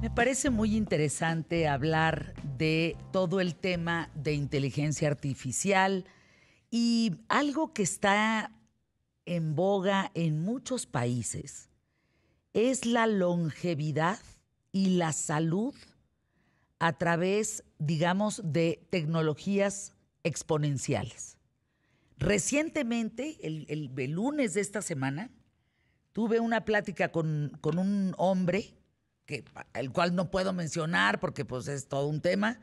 Me parece muy interesante hablar de todo el tema de inteligencia artificial y algo que está en boga en muchos países es la longevidad y la salud a través, digamos, de tecnologías exponenciales. Recientemente, el, lunes de esta semana, tuve una plática con un hombre el cual no puedo mencionar porque pues es todo un tema.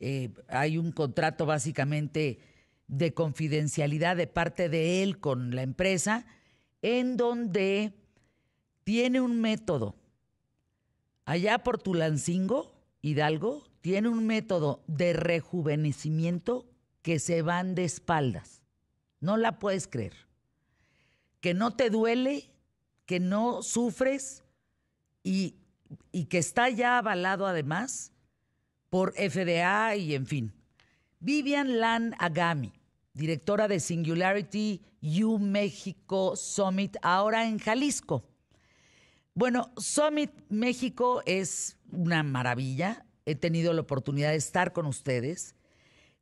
Eh, hay un contrato básicamente de confidencialidad de parte de él con la empresa, en donde tiene un método. Allá por Tulancingo, Hidalgo, tiene un método de rejuvenecimiento que se van de espaldas. No la puedes creer. Que no te duele, que no sufres y y que está ya avalado además por FDA y en fin. Vivian Lan Agami, directora de Singularity U México Summit, ahora en Jalisco. Bueno, Summit México es una maravilla. He tenido la oportunidad de estar con ustedes.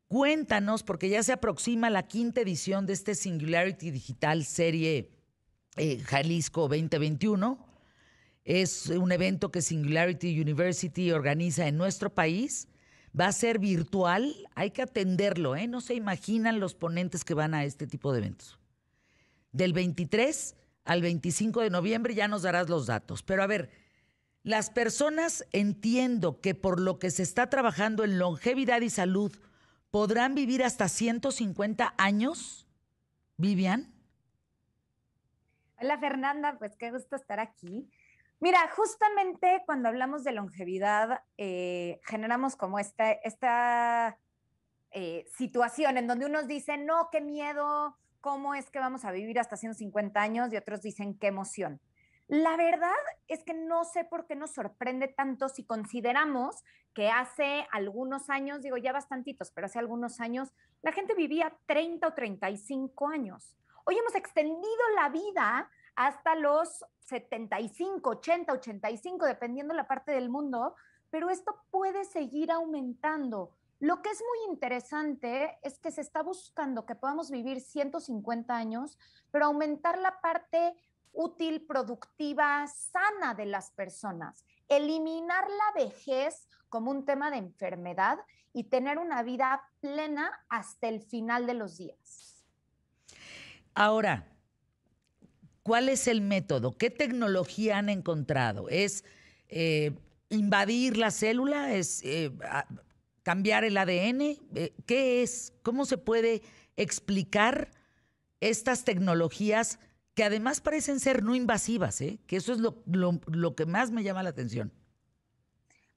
Cuéntanos, porque ya se aproxima la quinta edición de este Singularity Digital Serie eh, Jalisco 2021. Es un evento que Singularity University organiza en nuestro país. Va a ser virtual, hay que atenderlo, ¿eh? No se imaginan los ponentes que van a este tipo de eventos. Del 23 al 25 de noviembre ya nos darás los datos. Pero a ver, las personas entiendo que por lo que se está trabajando en longevidad y salud, ¿podrán vivir hasta 150 años, Vivian? Hola Fernanda, pues qué gusto estar aquí. Mira, justamente cuando hablamos de longevidad, eh, generamos como esta, eh, situación en donde unos dicen, no, qué miedo, ¿cómo es que vamos a vivir hasta 150 años? Y otros dicen, qué emoción. La verdad es que no sé por qué nos sorprende tanto si consideramos que hace algunos años, digo ya bastantitos, pero hace algunos años, la gente vivía 30 o 35 años. Hoy hemos extendido la vida hasta los 75, 80, 85, dependiendo la parte del mundo, pero esto puede seguir aumentando. Lo que es muy interesante es que se está buscando que podamos vivir 150 años, pero aumentar la parte útil, productiva, sana de las personas, eliminar la vejez como un tema de enfermedad y tener una vida plena hasta el final de los días. Ahora, ¿Cuál es el método? ¿Qué tecnología han encontrado? ¿Es eh, invadir la célula? ¿Es eh, cambiar el ADN? Eh, ¿Qué es? ¿Cómo se puede explicar estas tecnologías que además parecen ser no invasivas? Que eso es lo que más me llama la atención.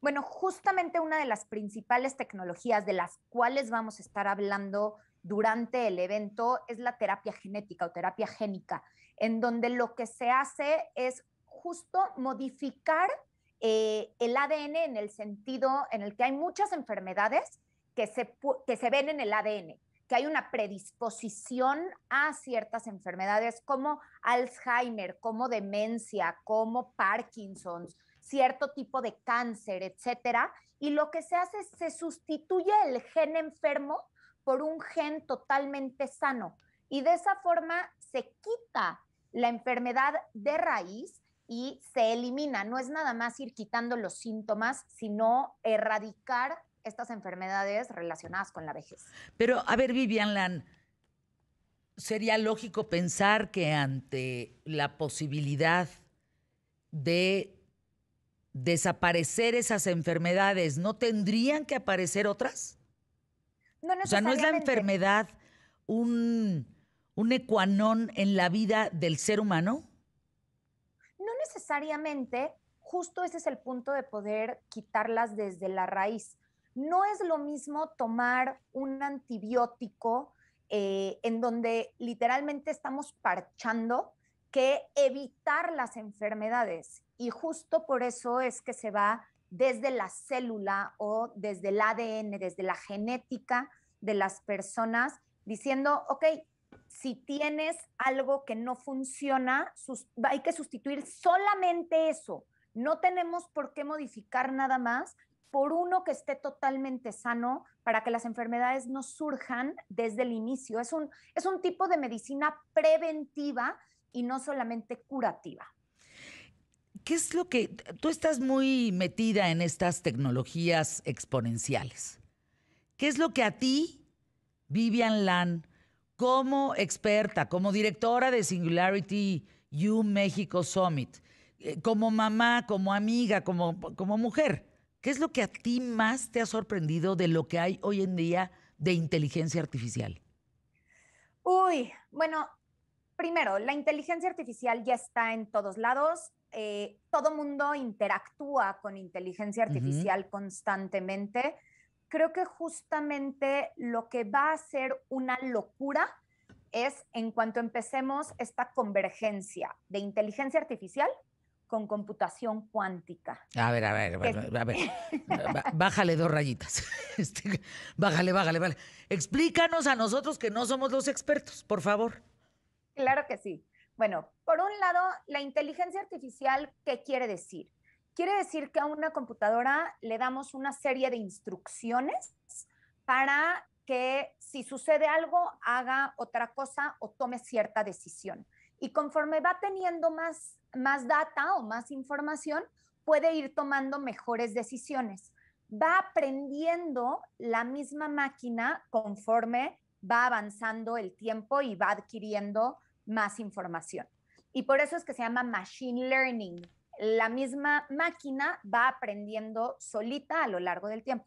Bueno, justamente una de las principales tecnologías de las cuales vamos a estar hablando durante el evento es la terapia genética o terapia génica en donde lo que se hace es justo modificar eh, el ADN en el sentido en el que hay muchas enfermedades que se, que se ven en el ADN, que hay una predisposición a ciertas enfermedades como Alzheimer, como demencia, como Parkinson's, cierto tipo de cáncer, etcétera. Y lo que se hace es se sustituye el gen enfermo por un gen totalmente sano y de esa forma se quita la enfermedad de raíz y se elimina. No es nada más ir quitando los síntomas, sino erradicar estas enfermedades relacionadas con la vejez. Pero, a ver, Vivian Lan, sería lógico pensar que ante la posibilidad de desaparecer esas enfermedades, ¿no tendrían que aparecer otras? No O sea, no es la enfermedad un un ecuanón en la vida del ser humano? No necesariamente, justo ese es el punto de poder quitarlas desde la raíz. No es lo mismo tomar un antibiótico eh, en donde literalmente estamos parchando que evitar las enfermedades. Y justo por eso es que se va desde la célula o desde el ADN, desde la genética de las personas, diciendo, ok, si tienes algo que no funciona, hay que sustituir solamente eso. No tenemos por qué modificar nada más por uno que esté totalmente sano para que las enfermedades no surjan desde el inicio. Es un, es un tipo de medicina preventiva y no solamente curativa. ¿Qué es lo que tú estás muy metida en estas tecnologías exponenciales? ¿Qué es lo que a ti, Vivian Lan, como experta, como directora de Singularity U México Summit, eh, como mamá, como amiga, como, como mujer, ¿qué es lo que a ti más te ha sorprendido de lo que hay hoy en día de inteligencia artificial? Uy, bueno, primero, la inteligencia artificial ya está en todos lados. Eh, todo mundo interactúa con inteligencia artificial constantemente creo que justamente lo que va a ser una locura es en cuanto empecemos esta convergencia de inteligencia artificial con computación cuántica. A ver, a ver, a ver. Bájale dos rayitas. Este, bájale, bájale, bájale. Explícanos a nosotros que no somos los expertos, por favor. Claro que sí. Bueno, por un lado, la inteligencia artificial, ¿qué quiere decir? Quiere decir que a una computadora le damos una serie de instrucciones para que si sucede algo, haga otra cosa o tome cierta decisión. Y conforme va teniendo más, más data o más información, puede ir tomando mejores decisiones. Va aprendiendo la misma máquina conforme va avanzando el tiempo y va adquiriendo más información. Y por eso es que se llama Machine Learning, la misma máquina va aprendiendo solita a lo largo del tiempo.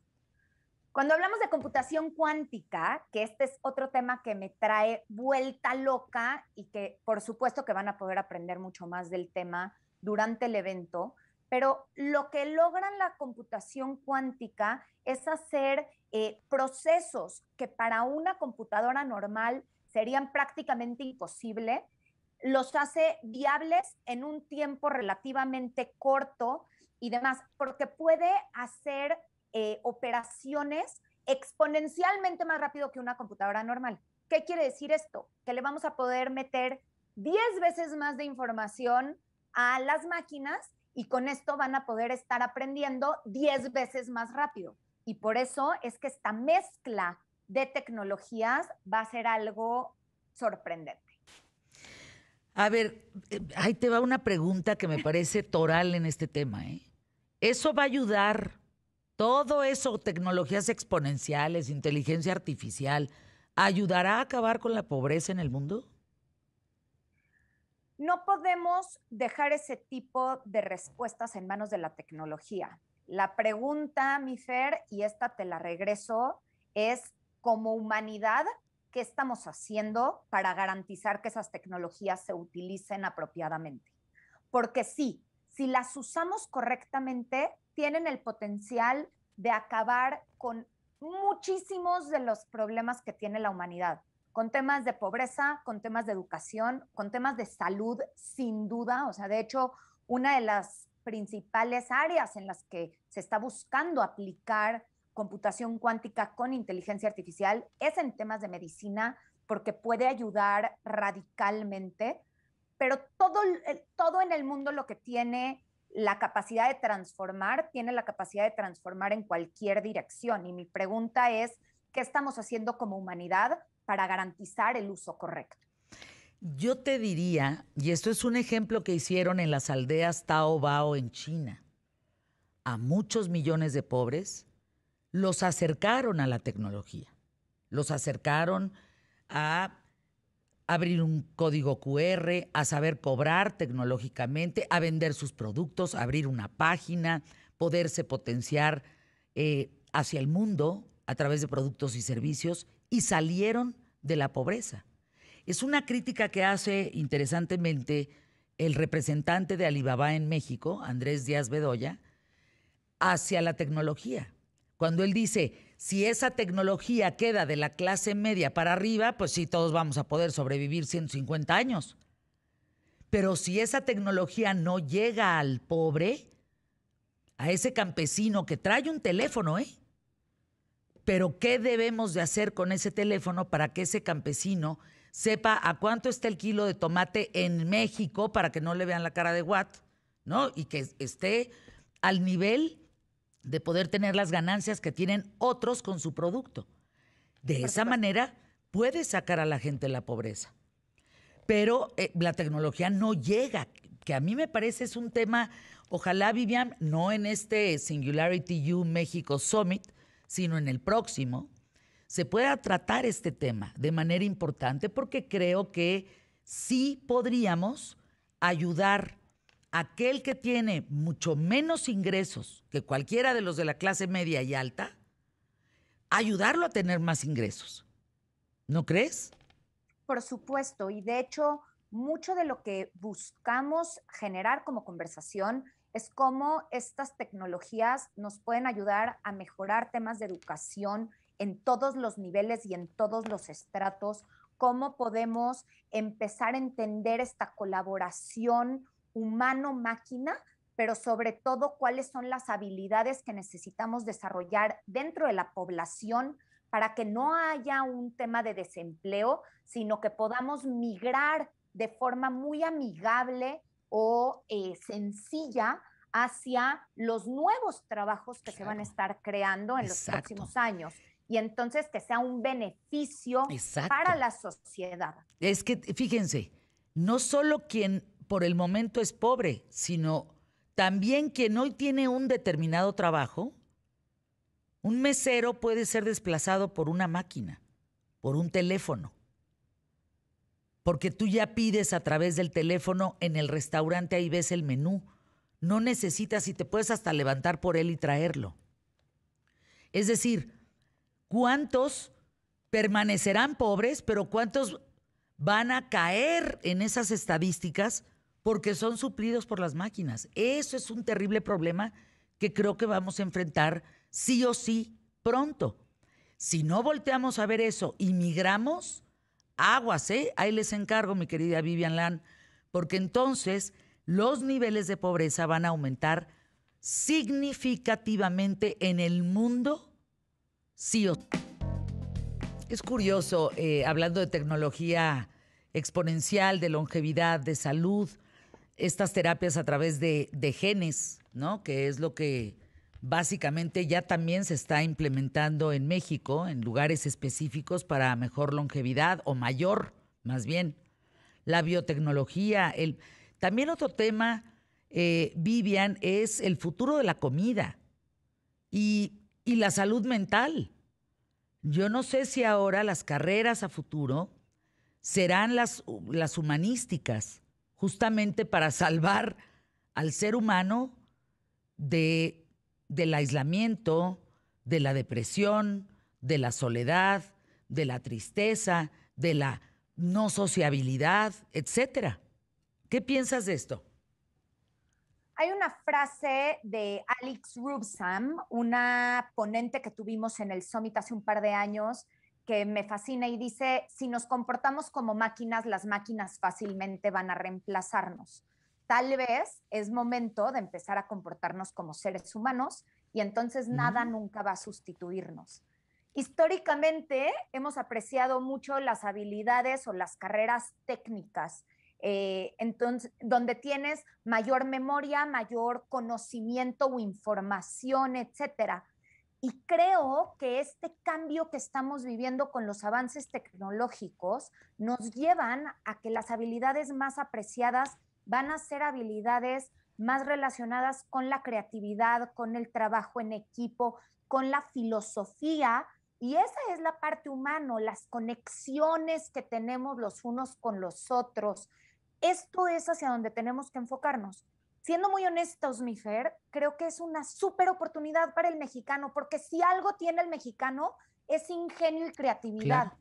Cuando hablamos de computación cuántica, que este es otro tema que me trae vuelta loca y que por supuesto que van a poder aprender mucho más del tema durante el evento, pero lo que logran la computación cuántica es hacer eh, procesos que para una computadora normal serían prácticamente imposible los hace viables en un tiempo relativamente corto y demás, porque puede hacer eh, operaciones exponencialmente más rápido que una computadora normal. ¿Qué quiere decir esto? Que le vamos a poder meter 10 veces más de información a las máquinas y con esto van a poder estar aprendiendo 10 veces más rápido. Y por eso es que esta mezcla de tecnologías va a ser algo sorprendente. A ver, eh, ahí te va una pregunta que me parece toral en este tema. ¿eh? ¿Eso va a ayudar? Todo eso, tecnologías exponenciales, inteligencia artificial, ¿ayudará a acabar con la pobreza en el mundo? No podemos dejar ese tipo de respuestas en manos de la tecnología. La pregunta, mi Fer, y esta te la regreso, es, como humanidad, qué estamos haciendo para garantizar que esas tecnologías se utilicen apropiadamente. Porque sí, si las usamos correctamente, tienen el potencial de acabar con muchísimos de los problemas que tiene la humanidad, con temas de pobreza, con temas de educación, con temas de salud, sin duda. O sea, de hecho, una de las principales áreas en las que se está buscando aplicar computación cuántica con inteligencia artificial es en temas de medicina porque puede ayudar radicalmente, pero todo, todo en el mundo lo que tiene la capacidad de transformar, tiene la capacidad de transformar en cualquier dirección. Y mi pregunta es, ¿qué estamos haciendo como humanidad para garantizar el uso correcto? Yo te diría, y esto es un ejemplo que hicieron en las aldeas Taobao en China, a muchos millones de pobres los acercaron a la tecnología, los acercaron a abrir un código QR, a saber cobrar tecnológicamente, a vender sus productos, abrir una página, poderse potenciar eh, hacia el mundo a través de productos y servicios y salieron de la pobreza. Es una crítica que hace interesantemente el representante de Alibaba en México, Andrés Díaz Bedoya, hacia la tecnología. Cuando él dice, si esa tecnología queda de la clase media para arriba, pues sí, todos vamos a poder sobrevivir 150 años. Pero si esa tecnología no llega al pobre, a ese campesino que trae un teléfono, ¿eh? Pero ¿qué debemos de hacer con ese teléfono para que ese campesino sepa a cuánto está el kilo de tomate en México para que no le vean la cara de Watt, ¿no? Y que esté al nivel de poder tener las ganancias que tienen otros con su producto. De esa manera puede sacar a la gente de la pobreza. Pero eh, la tecnología no llega, que a mí me parece es un tema, ojalá Vivian, no en este Singularity U México Summit, sino en el próximo, se pueda tratar este tema de manera importante porque creo que sí podríamos ayudar aquel que tiene mucho menos ingresos que cualquiera de los de la clase media y alta, ayudarlo a tener más ingresos. ¿No crees? Por supuesto, y de hecho, mucho de lo que buscamos generar como conversación es cómo estas tecnologías nos pueden ayudar a mejorar temas de educación en todos los niveles y en todos los estratos, cómo podemos empezar a entender esta colaboración humano-máquina, pero sobre todo cuáles son las habilidades que necesitamos desarrollar dentro de la población para que no haya un tema de desempleo, sino que podamos migrar de forma muy amigable o eh, sencilla hacia los nuevos trabajos que se van a estar creando en los próximos años y entonces que sea un beneficio para la sociedad. Es que, fíjense, no solo quien por el momento es pobre, sino también quien hoy tiene un determinado trabajo, un mesero puede ser desplazado por una máquina, por un teléfono, porque tú ya pides a través del teléfono en el restaurante, ahí ves el menú, no necesitas y te puedes hasta levantar por él y traerlo. Es decir, ¿cuántos permanecerán pobres, pero cuántos van a caer en esas estadísticas porque son suplidos por las máquinas. Eso es un terrible problema que creo que vamos a enfrentar sí o sí pronto. Si no volteamos a ver eso y migramos, aguas, ¿eh? Ahí les encargo, mi querida Vivian Lan, porque entonces los niveles de pobreza van a aumentar significativamente en el mundo, sí o sí. Es curioso, eh, hablando de tecnología exponencial, de longevidad, de salud, estas terapias a través de, genes, ¿no? Que es lo que básicamente ya también se está implementando en México, en lugares específicos para mejor longevidad o mayor, más bien. La biotecnología, el... También otro tema, eh, Vivian, es el futuro de la comida y, y la salud mental. Yo no sé si ahora las carreras a futuro serán las, las humanísticas, justamente para salvar al ser humano del aislamiento, de la depresión, de la soledad, de la tristeza, de la no sociabilidad, etcétera. ¿Qué piensas de esto? Hay una frase de Alex Rubsam, una ponente que tuvimos en el Summit hace un par de años, que me fascina y dice, si nos comportamos como máquinas, las máquinas fácilmente van a reemplazarnos. Tal vez es momento de empezar a comportarnos como seres humanos y entonces nada nunca va a sustituirnos. Históricamente hemos apreciado mucho las habilidades o las carreras técnicas, eh, entonces, donde tienes mayor memoria, mayor conocimiento o información, etcétera y creo que este cambio que estamos viviendo con los avances tecnológicos nos llevan a que las habilidades más apreciadas van a ser habilidades más relacionadas con la creatividad, con el trabajo en equipo, con la filosofía. Y esa es la parte humano, las conexiones que tenemos los unos con los otros. Esto es hacia donde tenemos que enfocarnos siendo muy honestos, mi Fer, creo que es una súper oportunidad para el mexicano, porque si algo tiene el mexicano es ingenio y creatividad.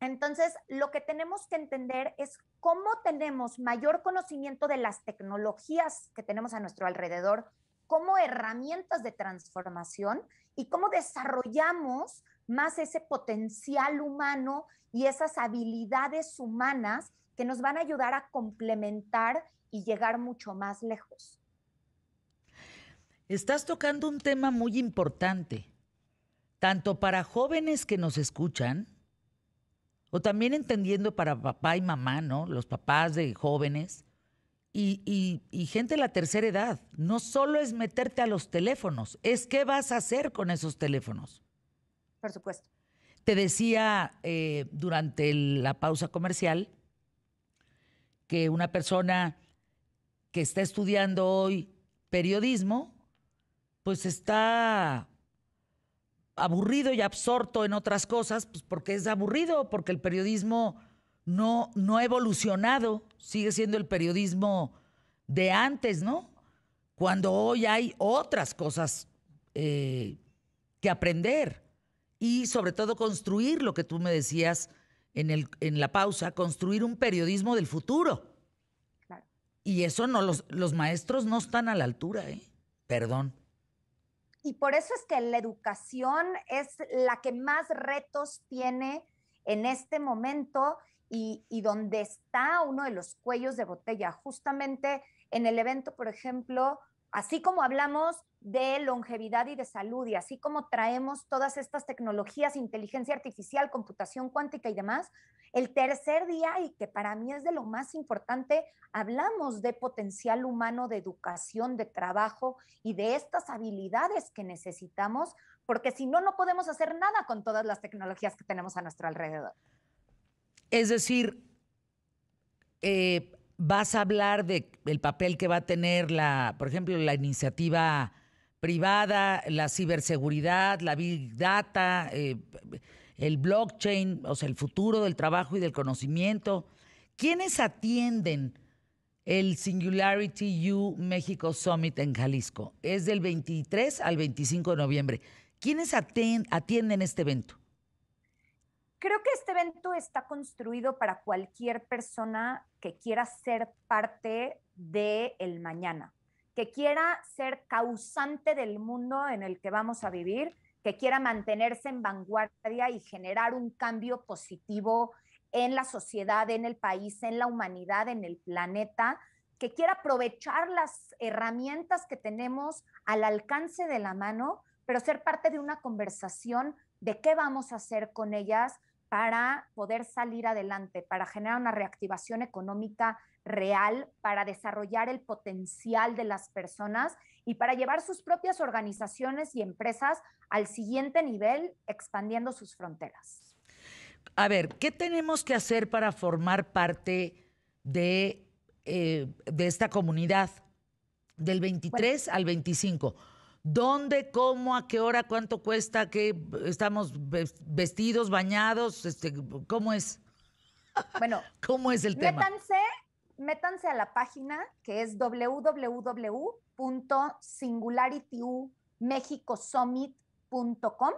Entonces, lo que tenemos que entender es cómo tenemos mayor conocimiento de las tecnologías que tenemos a nuestro alrededor como herramientas de transformación y cómo desarrollamos más ese potencial humano y esas habilidades humanas que nos van a ayudar a complementar y llegar mucho más lejos. Estás tocando un tema muy importante, tanto para jóvenes que nos escuchan, o también entendiendo para papá y mamá, ¿no? Los papás de jóvenes y, gente de la tercera edad. No solo es meterte a los teléfonos, es qué vas a hacer con esos teléfonos. Por supuesto. Te decía eh, durante la pausa comercial que una persona que está estudiando hoy periodismo, pues está aburrido y absorto en otras cosas, pues porque es aburrido, porque el periodismo no, no ha evolucionado, sigue siendo el periodismo de antes, ¿no? Cuando hoy hay otras cosas eh, que aprender y sobre todo construir lo que tú me decías en, el, en la pausa, construir un periodismo del futuro y eso no, los, los maestros no están a la altura, ¿eh? Perdón. Y por eso es que la educación es la que más retos tiene en este momento y, y donde está uno de los cuellos de botella. Justamente en el evento, por ejemplo, así como hablamos de longevidad y de salud y así como traemos todas estas tecnologías, inteligencia artificial, computación cuántica y demás, el tercer día, y que para mí es de lo más importante, hablamos de potencial humano, de educación, de trabajo y de estas habilidades que necesitamos, porque si no, no podemos hacer nada con todas las tecnologías que tenemos a nuestro alrededor. Es decir, eh, vas a hablar del el papel que va a tener la, por ejemplo, la iniciativa privada, la ciberseguridad, la big data. Eh, el blockchain, o sea, el futuro del trabajo y del conocimiento. ¿Quiénes atienden el Singularity U México Summit en Jalisco? Es del 23 al 25 de noviembre. ¿Quiénes atienden este evento? Creo que este evento está construido para cualquier persona que quiera ser parte del el mañana, que quiera ser causante del mundo en el que vamos a vivir que quiera mantenerse en vanguardia y generar un cambio positivo en la sociedad, en el país, en la humanidad, en el planeta, que quiera aprovechar las herramientas que tenemos al alcance de la mano, pero ser parte de una conversación de qué vamos a hacer con ellas, para poder salir adelante, para generar una reactivación económica real, para desarrollar el potencial de las personas y para llevar sus propias organizaciones y empresas al siguiente nivel, expandiendo sus fronteras. A ver, ¿qué tenemos que hacer para formar parte de, eh, esta comunidad del 23 al 25? dónde, cómo, a qué hora, cuánto cuesta, qué estamos vestidos, bañados, este, cómo es. Bueno, ¿cómo es el tema? Métanse a la página que es www.singularitymexicosummit.com.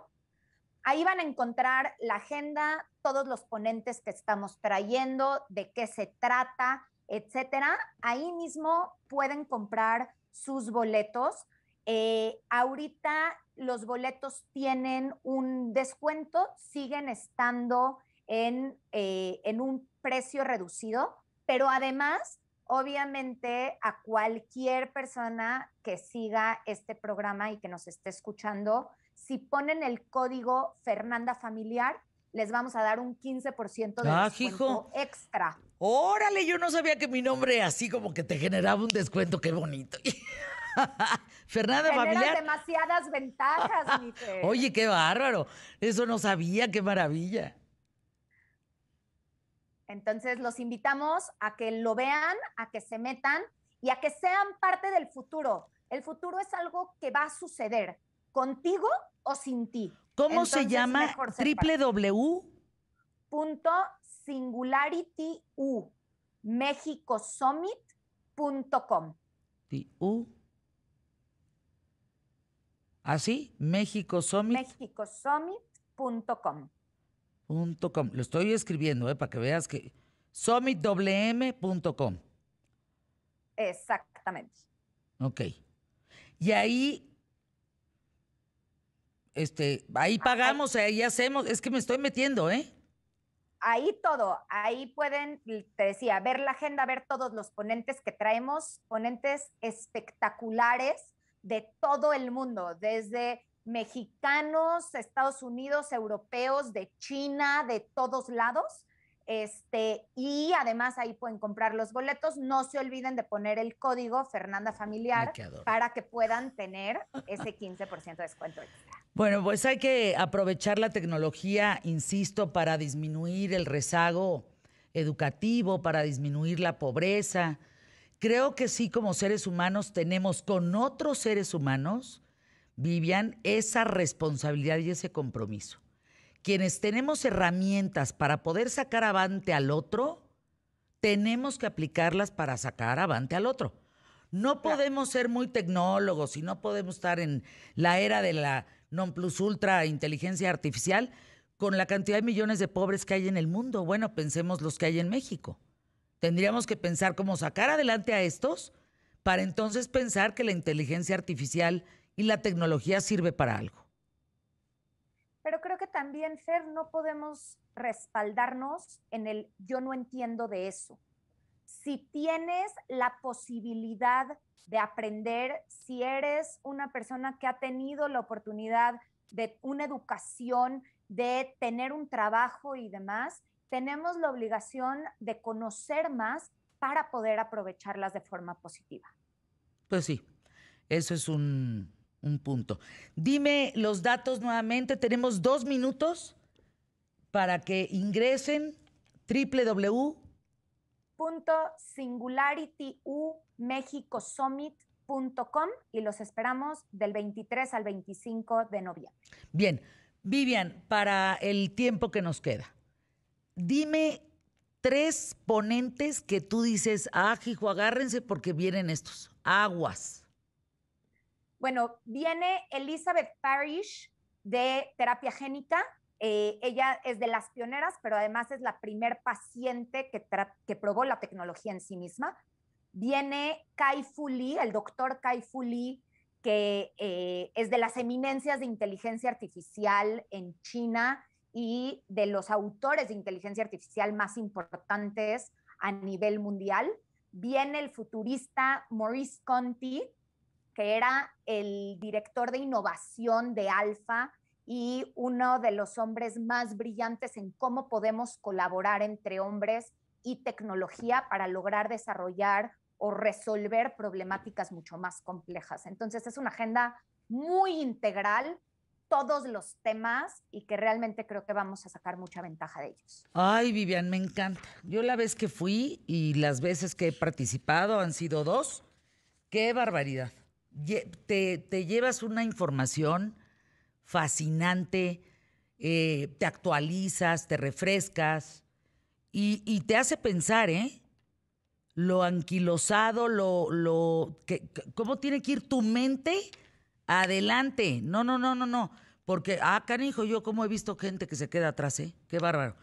Ahí van a encontrar la agenda, todos los ponentes que estamos trayendo, de qué se trata, etcétera. Ahí mismo pueden comprar sus boletos. Eh, ahorita los boletos tienen un descuento, siguen estando en, eh, en un precio reducido, pero además, obviamente, a cualquier persona que siga este programa y que nos esté escuchando, si ponen el código Fernanda Familiar, les vamos a dar un 15% de ah, descuento extra. Órale, yo no sabía que mi nombre así como que te generaba un descuento, qué bonito. Fernanda familiar. demasiadas ventajas, Oye, qué bárbaro. Eso no sabía, qué maravilla. Entonces los invitamos a que lo vean, a que se metan y a que sean parte del futuro. El futuro es algo que va a suceder contigo o sin ti. ¿Cómo se llama? www.singularityumexicosummit.com. ¿Así? México Summit. .com. Lo estoy escribiendo, eh, para que veas que. SummitWM.com. Exactamente. Ok. Y ahí. Este, ahí pagamos, ahí hacemos. Es que me estoy metiendo, ¿eh? ahí todo, ahí pueden, te decía, ver la agenda, ver todos los ponentes que traemos, ponentes espectaculares de todo el mundo, desde mexicanos, Estados Unidos, europeos, de China, de todos lados. Este, y además ahí pueden comprar los boletos. No se olviden de poner el código Fernanda Familiar para que puedan tener ese 15% de descuento Bueno, pues hay que aprovechar la tecnología, insisto, para disminuir el rezago educativo, para disminuir la pobreza, creo que sí como seres humanos tenemos con otros seres humanos, Vivian, esa responsabilidad y ese compromiso. Quienes tenemos herramientas para poder sacar avante al otro, tenemos que aplicarlas para sacar avante al otro. No podemos ser muy tecnólogos y no podemos estar en la era de la non plus ultra inteligencia artificial con la cantidad de millones de pobres que hay en el mundo. Bueno, pensemos los que hay en México. Tendríamos que pensar cómo sacar adelante a estos para entonces pensar que la inteligencia artificial y la tecnología sirve para algo. Pero creo que también, Fer, no podemos respaldarnos en el yo no entiendo de eso. Si tienes la posibilidad de aprender, si eres una persona que ha tenido la oportunidad de una educación, de tener un trabajo y demás, tenemos la obligación de conocer más para poder aprovecharlas de forma positiva. Pues sí, eso es un, punto. Dime los datos nuevamente, tenemos dos minutos para que ingresen www.singularityumexicosummit.com y los esperamos del 23 al 25 de noviembre. Bien, Vivian, para el tiempo que nos queda dime tres ponentes que tú dices, ah, hijo, agárrense porque vienen estos, aguas. Bueno, viene Elizabeth Parrish de terapia génica. Eh, ella es de las pioneras, pero además es la primer paciente que, probó la tecnología en sí misma. Viene Kai Fu Lee, el doctor Kai Fu Lee, que eh, es de las eminencias de inteligencia artificial en China y de los autores de inteligencia artificial más importantes a nivel mundial. Viene el futurista Maurice Conti, que era el director de innovación de Alfa y uno de los hombres más brillantes en cómo podemos colaborar entre hombres y tecnología para lograr desarrollar o resolver problemáticas mucho más complejas. Entonces es una agenda muy integral todos los temas y que realmente creo que vamos a sacar mucha ventaja de ellos. Ay, Vivian, me encanta. Yo la vez que fui y las veces que he participado han sido dos. Qué barbaridad. Te, llevas una información fascinante, eh, te actualizas, te refrescas y, te hace pensar, ¿eh? Lo anquilosado, lo, lo cómo tiene que ir tu mente adelante. No, no, no, no, no. Porque, ah, canijo, yo como he visto gente que se queda atrás, ¿eh? Qué bárbaro.